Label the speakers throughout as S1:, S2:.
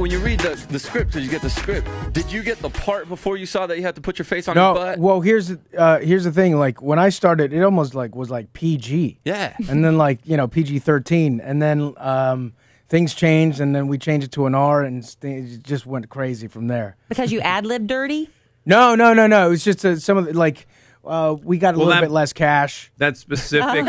S1: when you read the, the script, did you get the script? Did you get the part before you saw that you had to put your face on no, your
S2: butt? Well, here's uh, here's the thing. Like when I started, it almost like was like PG. Yeah. And then like you know PG thirteen, and then um, things changed, and then we changed it to an R, and it just went crazy from there. Because you ad lib dirty. No, no, no, no. It was just a, uh, some of the, like uh, we got a well, little that, bit less cash. That
S1: specific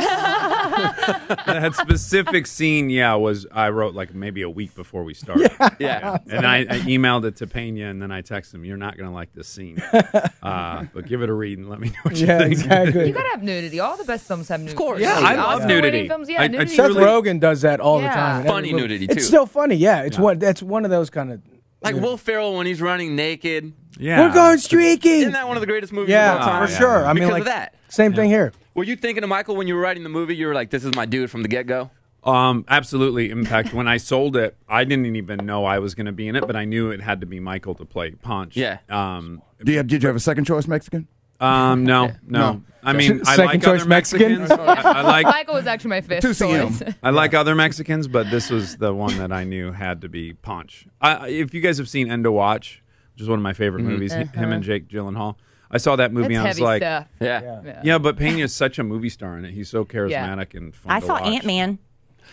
S2: that
S1: specific scene, yeah, was I wrote like maybe a week before we started. Yeah. yeah. And I, I, emailed it to Pena and then I texted him, You're not going to like this scene. Uh, but give it a read and let me know what yeah, you think. Exactly. you got
S2: to have nudity. All the best films have nudity. Of course. Yeah, I love nudity. Films, yeah, I, nudity. Seth really, Rogen does that all the time. Funny nudity, too. It's still funny, yeah. It's One, that's one of those kind of.
S1: Like Will Ferrell when he's running naked. Yeah. We're going streaking. Isn't that one of the greatest movies yeah, of all time? For sure. I mean, because like,
S2: that. Same thing here.
S1: Were you thinking of Michael when you were writing the movie? You were like, "This is my dude from the get go." Um, absolutely. In fact, when I sold it, I didn't even know I was going to be in it, but I knew it had to be Michael to play Punch. Yeah. Um, Do you have, did you have a second choice Mexican? Um, no, no, No. I mean, I Second like choice other Mexican? I, I like Michael
S2: was actually my fifth Two CM.
S1: I like other Mexicans, but this was the one that I knew had to be Punch. I, if you guys have seen End of Watch, which is one of my favorite mm-hmm. movies, him and uh-huh. Jake Gyllenhaal, I saw that movie That's and I was heavy like, stuff. Yeah. yeah. but is such a movie star in it. He's so charismatic and fun. I to saw Ant Man.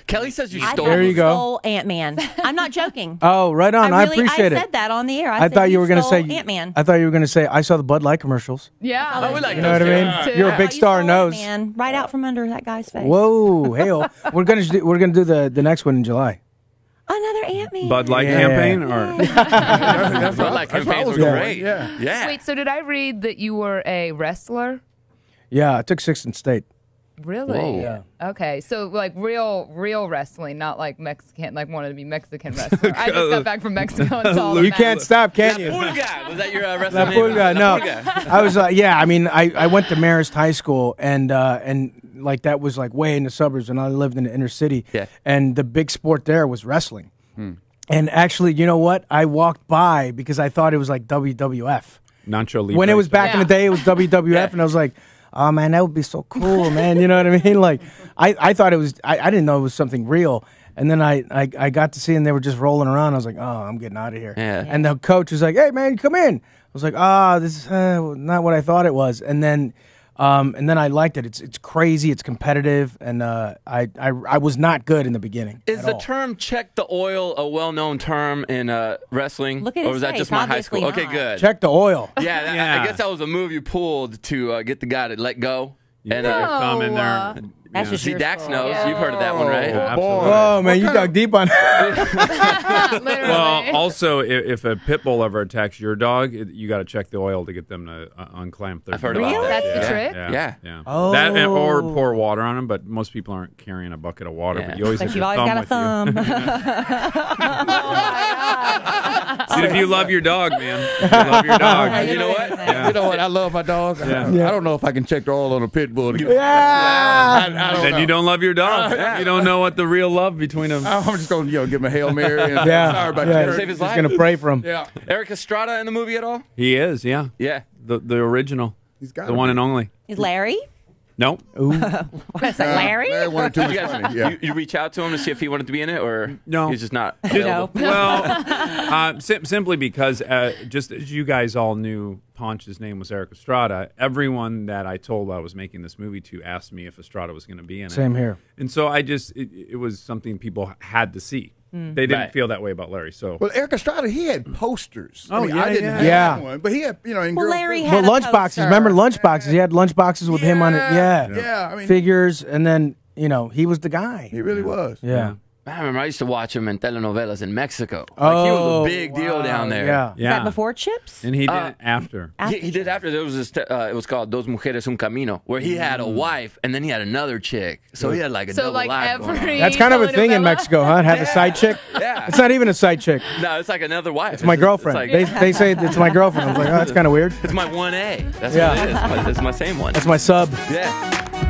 S1: Kelly says you stole. There you go. stole Ant Man. I'm not joking.
S2: Oh, right on. I, I appreciate I it. said that on the air. I, I said thought you were going to say Ant Man. I thought you were going to say I saw the Bud Light commercials. Yeah, I would like You know what I mean? too. You're a big star, knows. Man, right out from under that guy's face. Whoa, hail! we're gonna do, we're gonna do the the next one in July.
S1: Bud Light Yeah. campaign or that's that's was great. Yeah. Yeah. Wait,
S2: so did I read that you were a wrestler? Yeah, I took sixth in state. Really? Whoa. Yeah. Okay, so like real, real wrestling, not like Mexican, like wanted to be Mexican wrestler. I just got back from Mexico and saw You can't stop, can you? Pool guy. Was that your uh, wrestling La name? La no. Pulga. I was like, uh, yeah, I mean, I, I went to Marist High School and uh, and like that was like way in the suburbs and I lived in the inner city. Yeah. And the big sport there was wrestling. And actually, you know what? I walked by because I thought it was like WWF.
S1: Nacho Libre. When it was back
S2: yeah. in the day, it was WWF, yeah. and I was like, oh man, that would be so cool, man. You know what I mean? Like, I, I thought it was, I, I didn't know it was something real. And then I, I, I got to see, and they were just rolling around. I was like, oh, I'm getting out of here. Yeah. And the coach was like, hey, man, come in. I was like, ah, oh, this is uh, not what I thought it was. And then um, and then I liked it. It's it's crazy. It's competitive, and uh, I, I I was not good in the beginning.
S1: Is the all. term "check the oil" a well-known term in uh, wrestling? Look at or was face. that just my Obviously high school? Not. Okay, good. Check the oil. Yeah, that, yeah, I guess that was a move you pulled to uh, get the guy to let go and uh, thumb in there. Oh. That's just See, Dax fault. knows. Yeah. You've heard of that one, oh. right? Yeah, oh, absolutely. Oh
S2: man, you dug deep on. well,
S1: also, if, if a pit bull ever attacks your dog, it- you got to check the oil to get them to uh, unclamp their. I've heard about Really? that. That's the trick? Yeah. Yeah. yeah. Oh. That or pour water on them, but most people aren't carrying a bucket of water. Yeah. But you always But have you've always thumb got a you. thumb. Dude, if you love your dog, man, you love your dog. you know what?
S2: Yeah. You know what? I
S1: love my dog. Yeah. I don't know if I can check the oil on a pit bull.
S2: yeah. I, I don't then know. you don't love your dog.
S1: Yeah. You don't know what the real love between them. I'm just gonna you know give him a hail mary. And yeah. Sorry about yeah. Save his life. He's gonna pray for him. Yeah. Eric Estrada in the movie at all? He is. Yeah. Yeah. The the original. He's got the one be. and only. Is Larry? No.
S2: what
S1: is that uh, Larry? too much You, guys, money. Yeah. you, you reach out to him to see if he wanted to be in it, or No. he's just not No. Well, uh, sim- simply because, uh, just as you guys all knew, Ponch's name was Eric Estrada. Everyone that I told I was making this movie to asked me if Estrada was going to be in it. Same here. And so I just, it, it was something people had to see. Mm. They didn't right. feel that way about Larry. So well,
S2: Eric Estrada, he had posters. Oh I mean, yeah, I didn't yeah. one, but he had you know. In well, Larry had but lunchboxes. Remember lunchboxes? Yeah. He had lunchboxes with yeah. him on it. Yeah, yeah. I mean, figures, and then you know he was the guy. He really was.
S1: yeah. I remember I used to watch him in telenovelas in Mexico. Like he was a oh, big deal down there. Yeah. Is that before Chips? And he did Uh, it after. After He, he did after there was this. Uh, it was called Dos Mujeres Un Camino, where he had a mm. wife and then he had another chick. So he had like a So double like life. going on. every That's kind of a thing in
S2: Mexico, huh? Have a side chick. Yeah. It's not even a side chick. No, it's like another wife. It's my girlfriend. like- they, they say it's my girlfriend. I was like, oh, that's kind of weird. It's
S1: my one A. That's Yeah. what it is. It's my, it's my same one. That's my sub. Yeah.